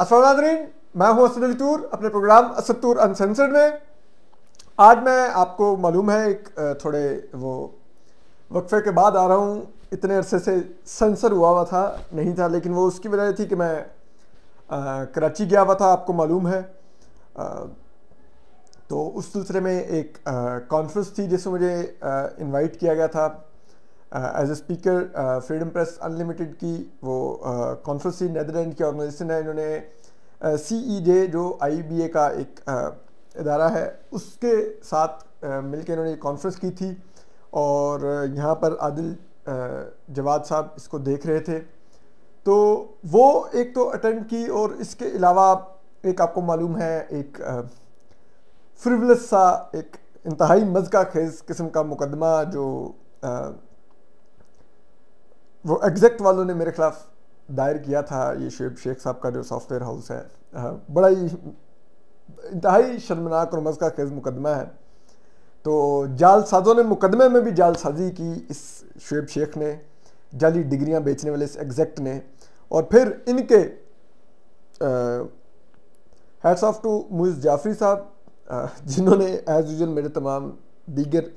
असलम मैं हूँ असद टूर अपने प्रोग्राम असतूर अनसेंसर्ड में आज मैं आपको मालूम है एक थोड़े वो वक्फे के बाद आ रहा हूँ इतने अरसे से सेंसर हुआ हुआ था नहीं था लेकिन वो उसकी वजह थी कि मैं आ, कराची गया हुआ था आपको मालूम है आ, तो उस सिलसिले में एक कॉन्फ्रेंस थी जिसमें मुझे इनवाइट किया गया था as a speaker freedom press unlimited की वो कॉन्फ्रेंसी नदरलैंड की ऑर्गेनाइजेशन है इन्होंने सी ई जे जो आई बी ए का एक uh, इदारा है उसके साथ uh, मिलकर इन्होंने कॉन्फ्रेंस की थी और uh, यहाँ पर आदिल जवाद साहब इसको देख रहे थे तो वो एक तो अटेंड की और इसके अलावा एक आपको मालूम है एक फ्रिवलस सा एक इंतहाई मज़ का खेज किस्म का मुकदमा जो वो एग्जैक्ट वालों ने मेरे ख़िलाफ़ दायर किया था ये शेब शेख साहब का जो सॉफ्टवेयर हाउस है बड़ा ही इंतहाई शर्मनाक और मजका का खेज मुकदमा है तो जालसाजों ने मुकदमे में भी जालसाजी की इस शेब शेख ने जाली डिग्रियां बेचने वाले इस एग्जैक्ट ने और फिर इनके heads off to Muiz Jafri साहब जिन्होंने एज यूजल मेरे तमाम दीगर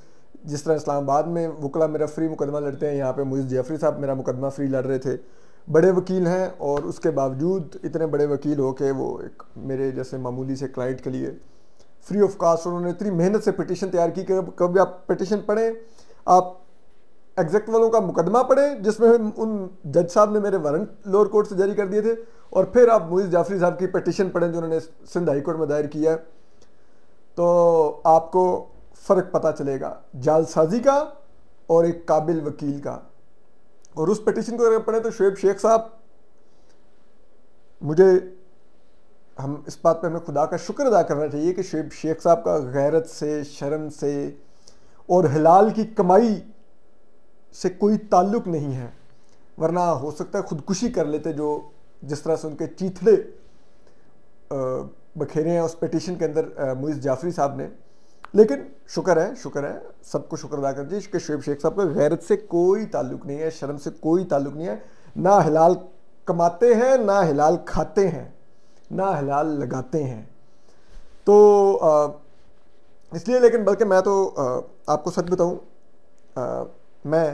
जिस तरह इस्लामाबाद में वकला मेरा फ्री मुकदमा लड़ते हैं यहाँ पे मुइज़ जेफरी साहब मेरा मुकदमा फ्री लड़ रहे थे बड़े वकील हैं और उसके बावजूद इतने बड़े वकील हो के वो एक मेरे जैसे मामूली से क्लाइंट के लिए फ्री ऑफ कास्ट उन्होंने इतनी मेहनत से पटिशन तैयार की कि कभी आप पटिशन पढ़ें आप एग्जैक्ट वालों का मुकदमा पढ़ें जिसमें उन जज साहब ने मेरे वारंट लोअर कोर्ट से जारी कर दिए थे और फिर आप मुइज़ जाफरी साहब की पटिशन पढ़ें जो उन्होंने सिंध हाई कोर्ट में दायर किया है तो आपको फ़र्क पता चलेगा जालसाजी का और एक काबिल वकील का और उस पटिशन को अगर पढ़ें तो शुएब शेख साहब मुझे हम इस बात पे हमें खुदा का शुक्र अदा करना चाहिए कि शुएब शेख साहब का गैरत से शर्म से और हिलाल की कमाई से कोई ताल्लुक नहीं है वरना हो सकता है खुदकुशी कर लेते जो जिस तरह से उनके चीथड़े बखेरे हैं उस पटिशन के अंदर मुइज़ जाफरी साहब ने लेकिन शुक्र है शुक्र है सबको शुक्र अदा कर दीजिए कि शेख साहब का गैरत से कोई ताल्लुक नहीं है शर्म से कोई ताल्लुक नहीं है ना हिलाल कमाते हैं ना हिलाल खाते हैं ना हिलाल लगाते हैं तो इसलिए लेकिन बल्कि मैं तो आपको सच बताऊं मैं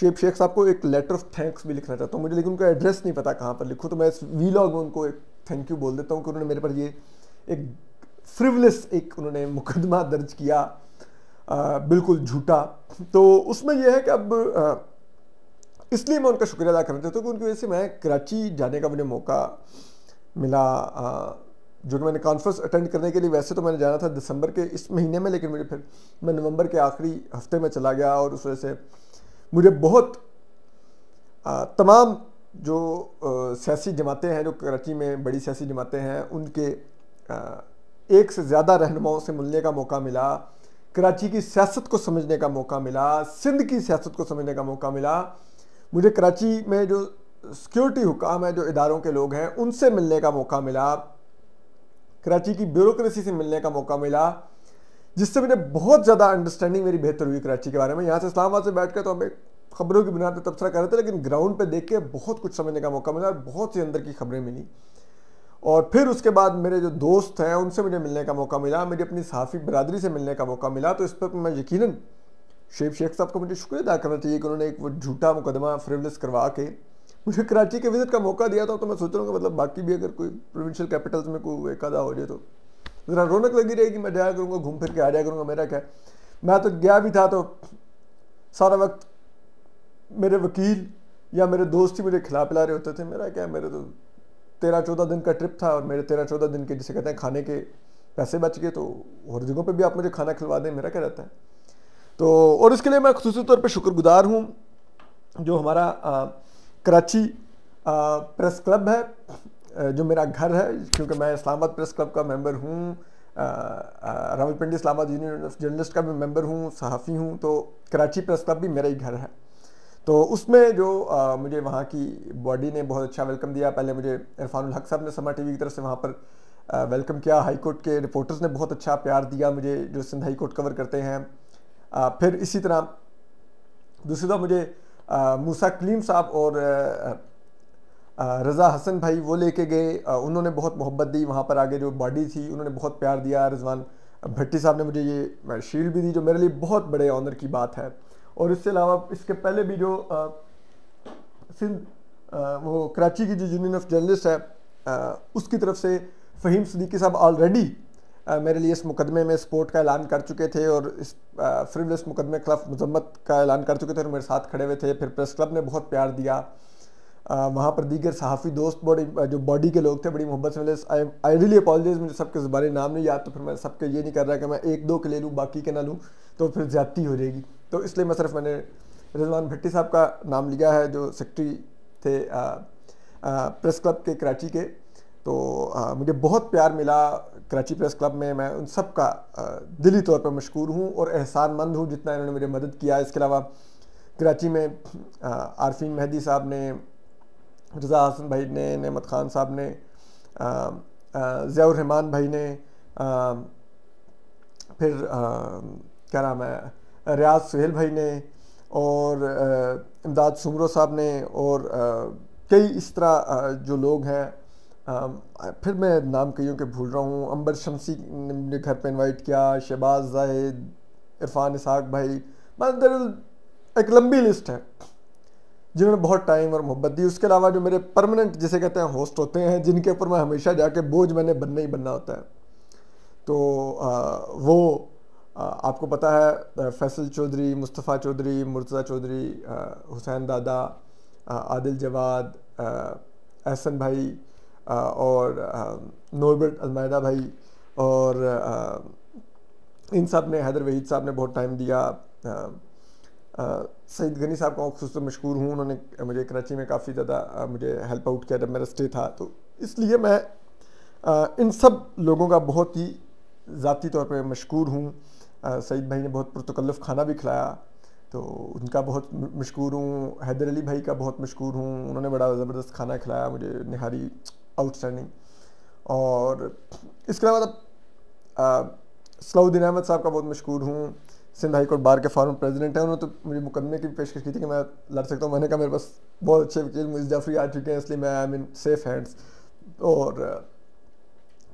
शेब शेख साहब को एक लेटर ऑफ थैंक्स भी लिखना चाहता हूँ मुझे लेकिन उनका एड्रेस नहीं पता कहाँ पर लिखूँ तो मैं इस वीलॉग में उनको एक थैंक यू बोल देता हूँ कि उन्होंने मेरे पर ये एक फ्रिवलेस एक उन्होंने मुकदमा दर्ज किया आ, बिल्कुल झूठा तो उसमें यह है कि अब इसलिए मैं उनका शुक्रिया अदा करना चाहता हूँ कि उनकी वजह से मैं कराची जाने का मुझे मौका मिला आ, जो कि मैंने कॉन्फ्रेंस अटेंड करने के लिए वैसे तो मैंने जाना था दिसंबर के इस महीने में लेकिन मुझे फिर मैं नवंबर के आखिरी हफ्ते में चला गया और उस वजह से मुझे बहुत आ, तमाम जो सियासी जमातें हैं जो कराची में बड़ी सियासी जमातें हैं उनके आ, एक से ज़्यादा रहनुमाओं से मिलने का मौका मिला कराची की सियासत को समझने का मौका मिला सिंध की सियासत को समझने का मौका मिला मुझे कराची में जो सिक्योरिटी हुकाम है जो इदारों के लोग हैं उनसे मिलने का मौका मिला कराची की ब्यूरोक्रेसी से मिलने का मौका मिला जिससे मुझे बहुत ज़्यादा अंडरस्टैंडिंग मेरी बेहतर हुई कराची के बारे में यहाँ से इस्लामाबाद से बैठ कर तो हम एक खबरों की बुनियाद पर तबसरा कर रहे थे लेकिन ग्राउंड पर देख के बहुत कुछ समझने का मौका मिला और बहुत सी अंदर की खबरें मिली और फिर उसके बाद मेरे जो दोस्त हैं उनसे मुझे मिलने का मौका मिला मेरी अपनी सहाफ़ी बरदरी से मिलने का मौका मिला तो इस पर मैं यकीन शेख शेख साहब को मुझे शुक्रिया अदा करना चाहिए कि उन्होंने एक वो झूठा मुकदमा फ्रिवलिस करवा के मुझे कराची के विज़िट का मौका दिया था तो मैं सोच रहा हूँ कि मतलब बाकी भी अगर कोई प्रोविंशियल कैपिटल्स में कोई एक आधा हो जाए तो ज़रा रौनक लगी रहेगी मैं जाया करूँगा घूम फिर के आ जाया करूँगा मेरा क्या है मैं तो गया भी था तो सारा वक्त मेरे वकील या मेरे दोस्त ही मुझे खिला पिला रहे होते थे मेरा क्या मेरे तो तेरह चौदह दिन का ट्रिप था और मेरे तेरह चौदह दिन के जिसे कहते हैं खाने के पैसे बच गए तो और जगहों पर भी आप मुझे खाना खिलवा दें मेरा क्या रहता है तो और इसके लिए मैं खसूस तौर पर शुक्रगुजार हूँ जो हमारा कराची प्रेस क्लब है जो मेरा घर है क्योंकि मैं इस्लामाबाद प्रेस क्लब का मेंबर हूँ Rawalpindi Islamabad union of journalist का भी मेंबर हूँ सहाफ़ी हूँ तो कराची प्रेस क्लब भी मेरा ही घर है तो उसमें जो आ, मुझे वहाँ की बॉडी ने बहुत अच्छा वेलकम दिया पहले मुझे इरफान हक साहब ने समा टीवी की तरफ से वहाँ पर आ, वेलकम किया हाई कोर्ट के रिपोर्टर्स ने बहुत अच्छा प्यार दिया मुझे जो सिंध हाई कोर्ट कवर करते हैं आ, फिर इसी तरह दूसरी तरफ मुझे आ, मूसा कलीम साहब और रज़ा हसन भाई वो लेके गए उन्होंने बहुत मोहब्बत दी वहाँ पर आगे जो बॉडी थी उन्होंने बहुत प्यार दिया रिजवान भट्टी साहब ने मुझे ये शील्ड भी दी जो मेरे लिए बहुत बड़े ऑनर की बात है और इसके अलावा इसके पहले भी जो सिंध वो कराची की जो यूनियन ऑफ जर्नलिस्ट है आ, उसकी तरफ से फ़हीम सदीकी साहब ऑलरेडी मेरे लिए इस मुकदमे में सपोर्ट का ऐलान कर चुके थे और इस फ्रिवलेस मुकदमे के खिलाफ मजम्मत का ऐलान कर चुके थे और मेरे साथ खड़े हुए थे फिर प्रेस क्लब ने बहुत प्यार दिया वहाँ पर दीगर सहाफ़ी दोस्त बड़े जो बॉडी के लोग थे बड़ी मोहब्बत से मिले आई रियली अपॉलजीज मुझे सबके बारे नाम नहीं याद तो फिर मैं सबके ये नहीं कर रहा कि मैं एक दो के ले लूँ बाकी के ना लूँ तो फिर ज़्यादती हो जाएगी तो इसलिए मैं सिर्फ मैंने रिजवान भट्टी साहब का नाम लिया है जो सेक्रेटरी थे आ, आ, प्रेस क्लब के कराची के तो आ, मुझे बहुत प्यार मिला कराची प्रेस क्लब में मैं उन सब का दिली तौर पर मशहूर हूँ और एहसानमंद हूँ जितना इन्होंने मेरी मदद किया इसके अलावा कराची में आरफिन मेहदी साहब ने रज़ा हसन भाई ने नमत ख़ान साहब ने ज़ियारहमान भाई ने आ, फिर आ, क्या नाम है रियाज सुहेल भाई ने और इमदाद सुमरो साहब ने और कई इस तरह जो लोग हैं फिर मैं नाम कईयों के भूल रहा हूँ अंबर शमसी ने मुझे घर पे इनवाइट किया शहबाज जाहिद इरफान इसहाक भाई मतलब एक लंबी लिस्ट है जिन्होंने बहुत टाइम और मोहब्बत दी उसके अलावा जो मेरे परमानेंट जिसे कहते हैं होस्ट होते हैं जिनके ऊपर मैं हमेशा जाके बोझ मैंने बनना ही बनना होता है तो आ, वो आ, आपको पता है फैसल चौधरी मुस्तफ़ा चौधरी मुर्तज़ा चौधरी हुसैन दादा आदिल जवाद एहसन भाई और नोरबर्ट अलमायदा भाई और इन सब ने हैदर वहीद साहब ने बहुत टाइम दिया सईद गनी साहब का खूस तो मशहूर हूँ उन्होंने मुझे कराची में काफ़ी ज़्यादा मुझे हेल्प आउट किया जब मेरा स्टे था तो इसलिए मैं आ, इन सब लोगों का बहुत ही ज़ाती तौर पर मशहूर हूँ सईद भाई ने बहुत पुरतकल्फ़ खाना भी खिलाया तो उनका बहुत मशहूर हूँ हैदर अली भाई का बहुत मशहूर हूँ उन्होंने बड़ा ज़बरदस्त खाना खिलाया मुझे निहारी आउटस्टैंडिंग और इसके अलावा सलाउद्दीन अहमद साहब का बहुत मशहूर हूँ सिंध हाई कोर्ट बार के फॉर्मर प्रेसिडेंट हैं उन्होंने तो मुझे मुकदमे की पेशकश की थी कि मैं लड़ सकता हूँ मैंने कहा मेरे पास बहुत अच्छे वकील मुझे आ चुके हैं इसलिए मैं आई मीन सेफ हैंड्स और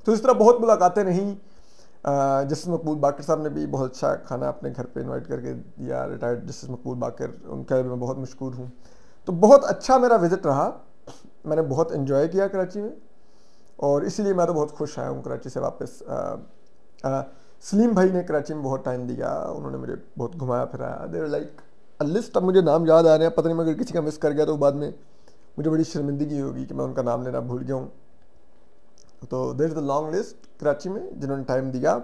तो इस तरह बहुत मुलाकातें रहीं जस्टिस मकबूल बाकर साहब ने भी बहुत अच्छा खाना अपने घर पर इन्वाइट करके दिया रिटायर्ड जस्टिस मकबूल बाकर उनका भी मैं बहुत मशहूर हूँ तो बहुत अच्छा मेरा विज़िट रहा मैंने बहुत इन्जॉय किया कराची में और इसीलिए मैं तो बहुत खुश आया हूँ कराची से वापस आ, आ, सलीम भाई ने कराची में बहुत टाइम दिया उन्होंने मुझे बहुत घुमाया फिराया देर लाइक लिस्ट अब मुझे नाम याद आ रहे हैं पता नहीं मैं अगर किसी का मिस कर गया तो बाद में मुझे बड़ी शर्मिंदगी होगी कि मैं उनका नाम लेना भूल गया हूँ तो there is the long list Karachi में जिन्होंने टाइम दिया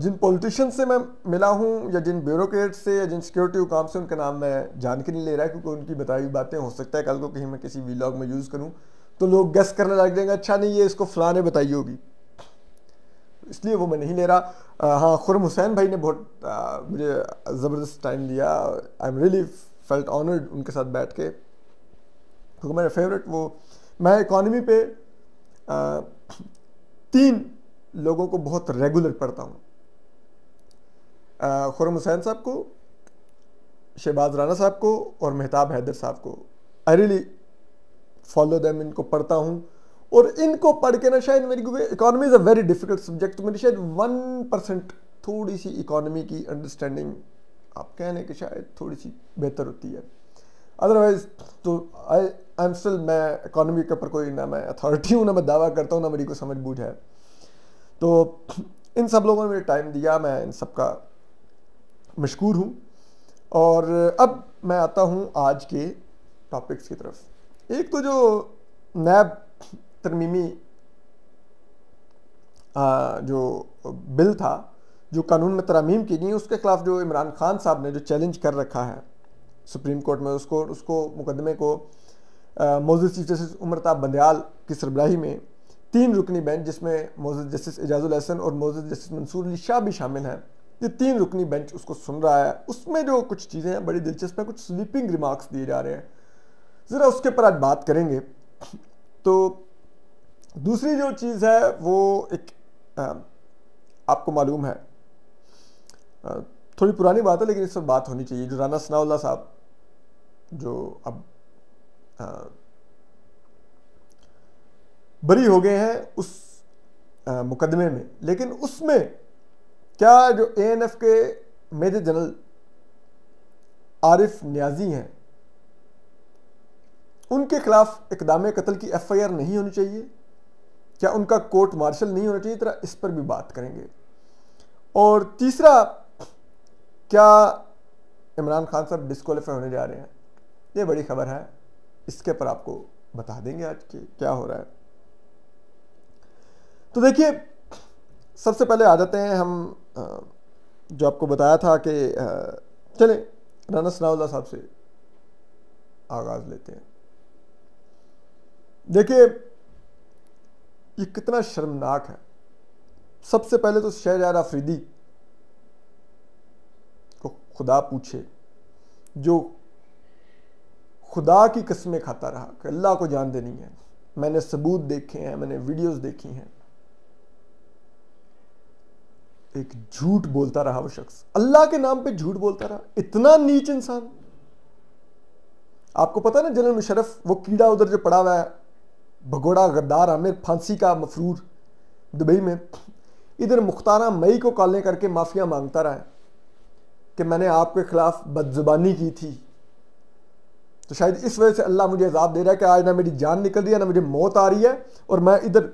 जिन पॉलिटिशियन से मैं मिला हूँ या जिन ब्यूरोक्रेट से या जिन सिक्योरिटी हुकाम से उनका नाम मैं जान के नहीं ले रहा क्योंकि उनकी बताई हुई बातें हो सकता है कल को कहीं मैं किसी वीलॉग में यूज़ करूँ तो लोग गेस करने लग जाएंगे अच्छा नहीं ये इसको फलाने बताई होगी इसलिए वो मैं नहीं ले रहा हाँ खुरम हुसैन भाई ने बहुत आ, मुझे ज़बरदस्त टाइम दिया I am really felt honoured उनके साथ बैठ के क्योंकि मेरा फेवरेट वो मैं इकॉनमी पे आ, तीन लोगों को बहुत रेगुलर पढ़ता हूँ खुरम हुसैन साहब को शहबाज राना साहब को और मेहताब हैदर साहब को आई रियली फॉलो दैम इनको पढ़ता हूँ और इनको पढ़ के ना शायद मेरी क्योंकि economy is a very difficult subject तो मेरी शायद वन परसेंट थोड़ी सी इकोनॉमी की अंडरस्टैंडिंग आप कह लें कि शायद थोड़ी सी बेहतर होती है अदरवाइज तो आई आई एम स्टिल मैं इकोनॉमी के ऊपर कोई ना मैं अथॉरिटी हूँ ना मैं दावा करता हूँ ना मेरी को समझ बूझ है तो इन सब लोगों ने मुझे टाइम दिया मैं इन सब का मशहूर हूँ और अब मैं आता हूँ आज के टॉपिक्स की तरफ एक तो जो नैब तरमीमी जो बिल था जो कानून में तरमीम की गई उसके खिलाफ जो इमरान खान साहब ने जो चैलेंज कर रखा है सुप्रीम कोर्ट में उसको उसको मुकदमे को मोजल चीफ जस्टिस उमरताब बंदयाल की सरबराही में तीन रुकनी बेंच जिसमें मौजूद जस्टिस एजाजुल और मौजूद जस्टिस मंसूर अली शाह भी शामिल हैं ये तीन रुकनी बेंच उसको सुन रहा है उसमें जो कुछ चीज़ें हैं बड़ी दिलचस्प हैं कुछ स्लीपिंग रिमार्क्स दिए जा रहे हैं ज़रा उसके ऊपर आज बात करेंगे तो दूसरी जो चीज़ है वो एक आपको मालूम है थोड़ी पुरानी बात है लेकिन इस पर बात होनी चाहिए जो राना सनाउल्ला साहब जो अब बरी हो गए हैं उस मुकदमे में लेकिन उसमें क्या जो ए के मेजर जनरल आरिफ न्याजी हैं उनके खिलाफ इकदाम कत्ल की एफआईआर नहीं होनी चाहिए क्या उनका कोर्ट मार्शल नहीं होना चाहिए तरह इस पर भी बात करेंगे और तीसरा क्या इमरान खान साहब डिस्कालीफाई होने जा रहे हैं ये बड़ी खबर है इसके पर आपको बता देंगे आज के क्या हो रहा है तो देखिए सबसे पहले आ जाते हैं हम जो आपको बताया था कि चले राना सनाउल्ला साहब से आगाज़ लेते हैं देखिए ये कितना शर्मनाक है सबसे पहले तो शहजाद आफरीदी को खुदा पूछे जो खुदा की कस्में खाता रहा कि अल्लाह को जान देनी है मैंने सबूत देखे हैं मैंने वीडियोस देखी हैं एक झूठ बोलता रहा वो शख्स अल्लाह के नाम पे झूठ बोलता रहा इतना नीच इंसान आपको पता ना जनरल मुशरफ वो कीड़ा उधर जो पड़ा हुआ है भगोड़ा गद्दार आमिर फांसी का मफरूर दुबई में इधर मुख्तारा मई को कॉलें करके माफ़िया मांगता रहा है कि मैंने आपके ख़िलाफ़ बदजुबानी की थी तो शायद इस वजह से अल्लाह मुझे अजाब दे रहा है कि आज ना मेरी जान निकल रही है ना मुझे मौत आ रही है और मैं इधर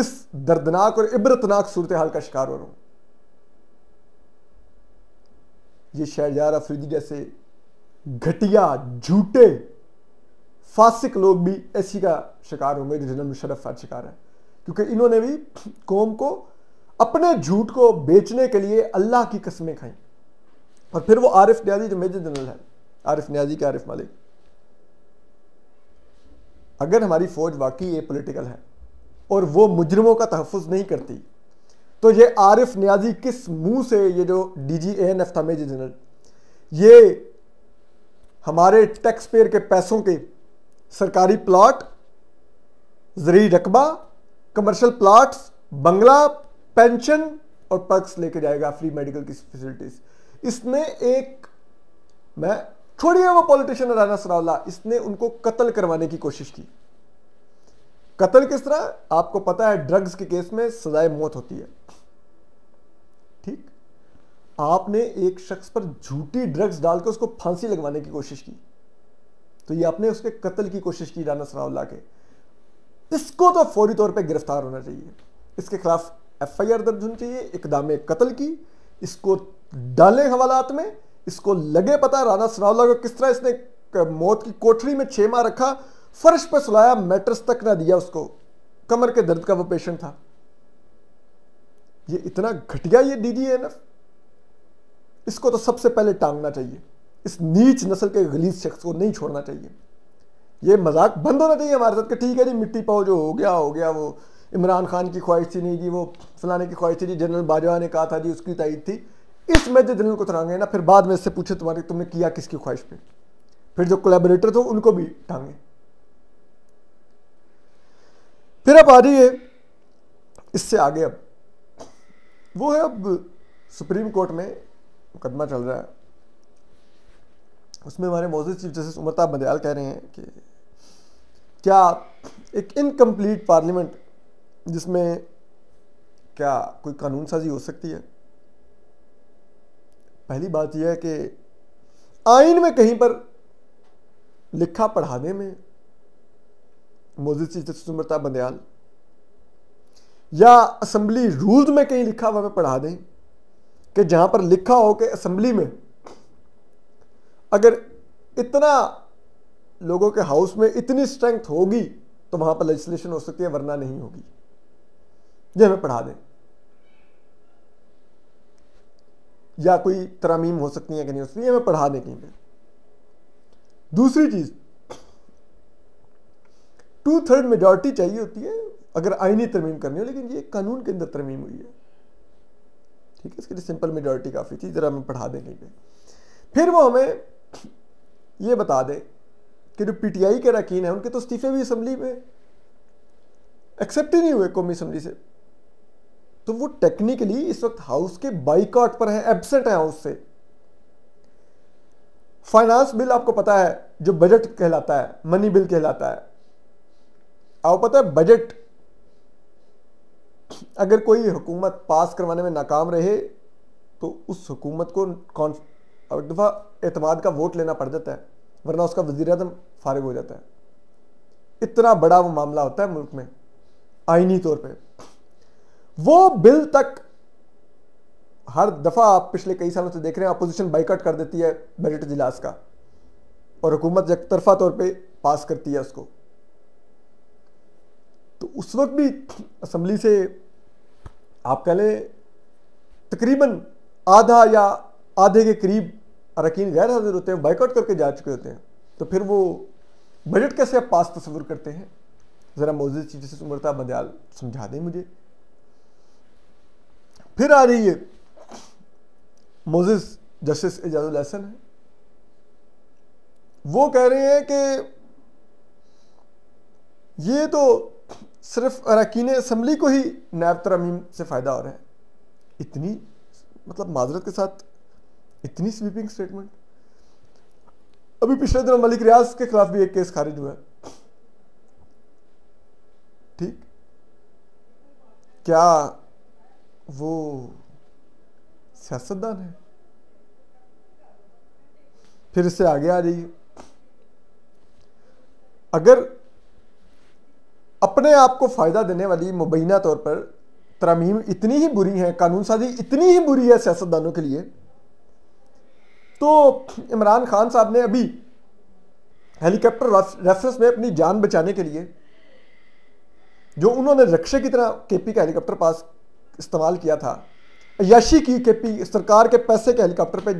इस दर्दनाक और इबरतनाक सूरत हाल का शिकार हो रहा हूं ये शहजार अफरीदी जैसे घटिया झूठे फासिक लोग भी ऐसी का शिकार होंगे जो जनरल मुशरफ का शिकार है क्योंकि इन्होंने भी कौम को अपने झूठ को बेचने के लिए अल्लाह की कस्में खाई और फिर वो आरिफ न्याजी जो मेजर जनरल है आरिफ न्याजी के आरिफ मालिक अगर हमारी फौज वाकई ये पोलिटिकल है और वो मुजरमों का तहफ़ नहीं करती तो ये आरिफ न्याजी किस मुंह से ये जो डी जी एन एफ था मेजर जनरल ये हमारे टैक्स पेयर के पैसों के सरकारी प्लाट जरिए रकबा कमर्शियल प्लाट्स बंगला पेंशन और पर्क्स लेके जाएगा फ्री मेडिकल की फैसिलिटीज इसने एक मैं छोड़िए वो पॉलिटिशियन राना सरावला इसने उनको कत्ल करवाने की कोशिश की कत्ल किस तरह आपको पता है ड्रग्स के केस में सजाए मौत होती है ठीक आपने एक शख्स पर झूठी ड्रग्स डालकर उसको फांसी लगवाने की कोशिश की तो ये अपने उसके कत्ल की कोशिश की राना सनाउल्ला के इसको तो फौरी तौर पर गिरफ्तार होना चाहिए इसके खिलाफ एफ आई आर दर्ज होनी चाहिए इकदाम कत्ल की इसको डालें हवालात में इसको लगे पता राना सनाउल्ला को किस तरह इसने मौत की कोठरी में छे माह रखा फर्श पर सुलाया मैट्रस तक ना दिया उसको कमर के दर्द का वो पेशेंट था ये इतना घटिया ये डी डी एन एफ इसको तो सबसे पहले टांगना चाहिए इस नीच नस्ल के गलीज शख्स को नहीं छोड़ना चाहिए ये मजाक बंद होना चाहिए हमारे साथ कि ठीक है जी मिट्टी पाओ जो हो गया हो गया वो इमरान खान की ख्वाहिश थी नहीं जी वो फलाने की ख्वाहिश थी जी जनरल बाजवा ने कहा था जी उसकी तयद थी इस जो जनरल को तरांगे ना फिर बाद में इससे पूछे तुम्हारे तुमने किया किसकी ख्वाहिश पे फिर जो कोलेबोरेटर थे उनको भी टांगे फिर अब आ जाइए इससे आगे अब वो है अब सुप्रीम कोर्ट में मुकदमा चल रहा है उसमें हमारे मौजूद चीफ जस्टिस उमरताब बंदयाल कह रहे हैं कि क्या एक इनकम्प्लीट पार्लियामेंट जिसमें क्या कोई कानून साजी हो सकती है पहली बात यह है कि आइन में कहीं पर लिखा पढ़ाने में मौजूद चीफ जस्टिस उमरताब बंदयाल या असम्बली रूल्स में कहीं लिखा हुआ मैं पढ़ा दें कि जहां पर लिखा हो कि असम्बली में अगर इतना लोगों के हाउस में इतनी स्ट्रेंथ होगी तो वहां पर लेजिस्लेशन हो सकती है वरना नहीं होगी ये हमें पढ़ा दें या कोई तरामीम हो सकती है कि नहीं हो सकती हमें पढ़ा दें कहीं पर दूसरी चीज टू थर्ड मेजोरिटी चाहिए होती है अगर आईनी तरमीम करनी हो लेकिन ये कानून के अंदर तरमीम हुई है ठीक है इसके लिए सिंपल मेजोरिटी काफ़ी थी ज़रा हमें पढ़ा दें कहीं पर फिर वो हमें ये बता दें कि जो पीटीआई के रकीन हैं उनके तो इस्तीफे भी असम्बली में एक्सेप्ट ही नहीं हुए कौमी असम्बली से तो वो टेक्निकली इस वक्त हाउस के बाइकआउट पर है एबसेंट है हाउस से फाइनेंस बिल आपको पता है जो बजट कहलाता है मनी बिल कहलाता है आपको पता है बजट अगर कोई हुकूमत पास करवाने में नाकाम रहे तो उस हुकूमत को अब एक दफ़ा एतमाद का वोट लेना पड़ जाता है वरना उसका वजी अजम फारग हो जाता है इतना बड़ा वो मामला होता है मुल्क में आइनी तौर पर वो बिल तक हर दफ़ा आप पिछले कई सालों से देख रहे हैं अपोजिशन बाइकट कर देती है बजट इजलास का और हुकूमत तरफा तौर पर पास करती है उसको तो उस वक्त भी असम्बली से आप कह लें तकरीबन आधा या आधे के करीब अरकान गैर हाजिर होते हैं बाइकआउट करके जा चुके होते हैं तो फिर वो बजट कैसे आप पास तस्वुर करते हैं ज़रा मोजी चीज़ से उमरता बदयाल समझा दें मुझे फिर आ रही है मोजिस जस्टिस एजाज लहसन है वो कह रहे हैं कि ये तो सिर्फ अरकान असम्बली को ही नायब तरमीम से फ़ायदा हो रहा है इतनी मतलब माजरत के साथ इतनी स्वीपिंग स्टेटमेंट अभी पिछले दिनों मलिक रियाज के खिलाफ भी एक केस खारिज हुआ है ठीक क्या वो सियासतदान है फिर इससे आगे आ जाइए अगर अपने आप को फायदा देने वाली मुबैना तौर पर तरमीम इतनी ही बुरी है कानून साजी इतनी ही बुरी है सियासतदानों के लिए तो इमरान खान साहब ने अभी हेलीकॉप्टर रेफरेंस में अपनी जान बचाने के लिए जो उन्होंने रक्षे की तरह केपी का हेलीकॉप्टर पास इस्तेमाल किया था याशी की केपी सरकार के पैसे के हेलीकॉप्टर पे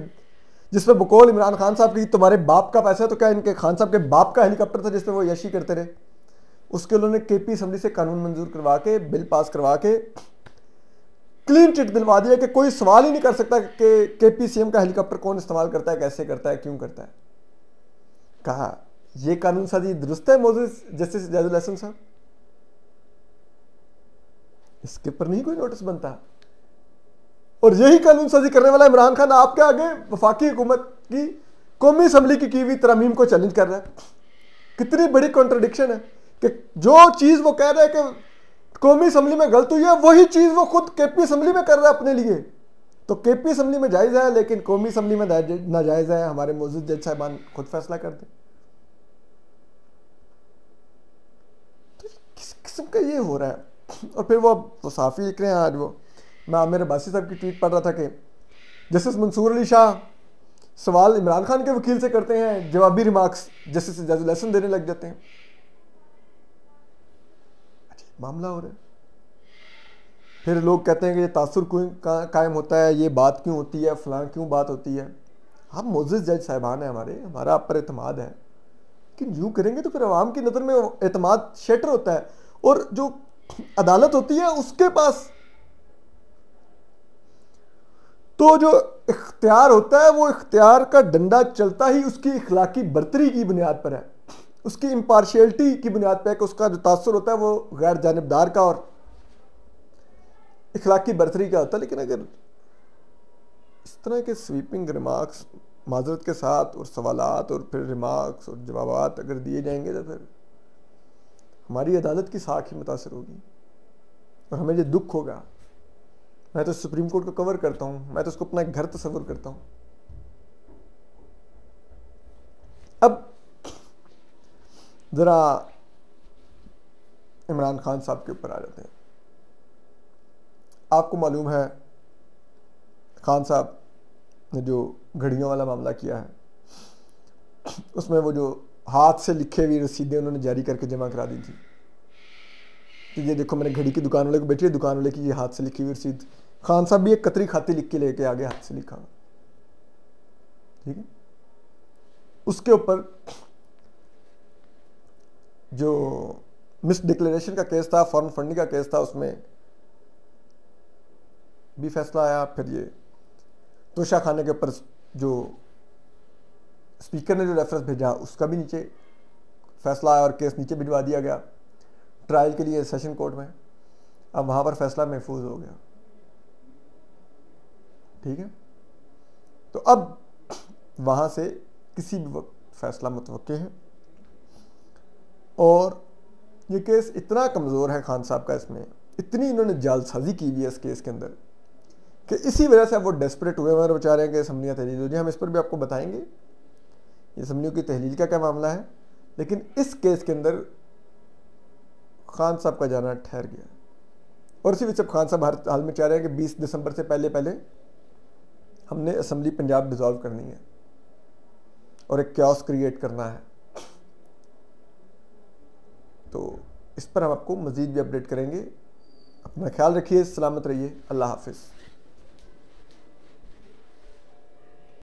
जिसमें बकौल इमरान खान साहब की तुम्हारे बाप का पैसा है तो क्या इनके खान साहब के बाप का हेलीकॉप्टर था जिसमें वो याशी करते रहे उसके उन्होंने के पी असम्बली से कानून मंजूर करवा के बिल पास करवा के क्लीन चिट दिलवा दिया कि कोई सवाल ही नहीं कर सकता कि के पी सी एम का हेलीकॉप्टर कौन इस्तेमाल करता है कैसे करता है क्यों करता है कहा यह कानून साजी दुरुस्त है मोजिस जस्टिस जैजुल हसन साहब इसके ऊपर नहीं कोई नोटिस बनता और यही कानून साजी करने वाला इमरान खान आपके आगे वफाकी हुकूमत की कौमी असम्बली की की हुई तरमीम को चैलेंज कर रहा है कितनी बड़ी कॉन्ट्रडिक्शन है कि जो चीज़ वो कह रहे हैं कि कौमी असम्बली में गलत हुई है वही चीज़ वो खुद के पी असम्बली में कर रहा है अपने लिए तो के पी असम्बली में जायज़ है लेकिन कौमी असम्बली में नाजायज़ है हमारे मौजूद जज साहबान खुद फैसला करते तो किस किस्म का ये हो रहा है और फिर वो अब तो साफ़ी लिख रहे हैं आज वो मैं आमिर अब्बासी साहब की ट्वीट पढ़ रहा था कि जस्टिस मंसूर अली शाह सवाल इमरान खान के वकील से करते हैं जवाबी रिमार्क्स जस्टिस इजाज़त लेसन देने लग जाते हैं मामला हो रहा है फिर लोग कहते हैं कि ये तासुर क्यों कायम होता है ये बात क्यों होती है फलां क्यों बात होती है हम मोजिस जज साहबान हैं हमारे हमारा आप पर अतमाद है कि यूँ करेंगे तो फिर आवाम की नज़र में अतमाद शेटर होता है और जो अदालत होती है उसके पास तो जो इख्तियार होता है वो इख्तियार का डंडा चलता ही उसकी इखलाकी बरतरी की बुनियाद पर है उसकी इम्पार्शियलिटी की बुनियाद पर उसका जो तासर होता है वो गैर जानबदार का और इखलाकी बरतरी का होता है लेकिन अगर इस तरह के स्वीपिंग रिमार्क्स माजरत के साथ और सवाल और फिर रिमार्क्स और जवाब अगर दिए जाएंगे तो फिर हमारी अदालत की साख ही मुतासर होगी और हमें जो दुख होगा मैं तो सुप्रीम कोर्ट को कवर करता हूँ मैं तो उसको अपना घर तस्वर करता हूँ अब ज़रा इमरान खान साहब के ऊपर आ जाते हैं आपको मालूम है खान साहब ने जो घड़ियों वाला मामला किया है उसमें वो जो हाथ से लिखे हुई रसीदें उन्होंने जारी करके जमा करा दी थी कि ये देखो मैंने घड़ी की दुकान वाले को बैठी है दुकान वाले की ये हाथ से लिखी हुई रसीद खान साहब भी एक कतरी खाती लिख के लेके आगे हाथ से लिखा ठीक है उसके ऊपर जो मिस डिक्लेरेशन का केस था फॉरन फंडिंग का केस था उसमें भी फैसला आया फिर ये तोशा खाना के ऊपर जो स्पीकर ने जो रेफरेंस भेजा उसका भी नीचे फैसला आया और केस नीचे भिजवा दिया गया ट्रायल के लिए सेशन कोर्ट में अब वहाँ पर फैसला महफूज हो गया ठीक है तो अब वहाँ से किसी भी वक्त फैसला मुतव है और ये केस इतना कमज़ोर है खान साहब का इसमें इतनी इन्होंने जालसाजी की हुई है इस केस के अंदर कि इसी वजह से वो डेस्परेट हुए हमारे बेचारे हैं कि असम्बलियाँ तहलील हो जाए हम इस पर भी आपको बताएंगे ये असम्बलियों की तहलील का क्या मामला है लेकिन इस केस के अंदर खान साहब का जाना ठहर गया और इसी वजह से खान साहब हर हाल में चाह रहे हैं कि बीस दिसंबर से पहले पहले हमने असम्बली पंजाब डिजॉल्व करनी है और एक क्योस क्रिएट करना है तो इस पर हम आपको मज़ीद भी अपडेट करेंगे अपना ख्याल रखिए सलामत रहिए अल्लाह हाफिज़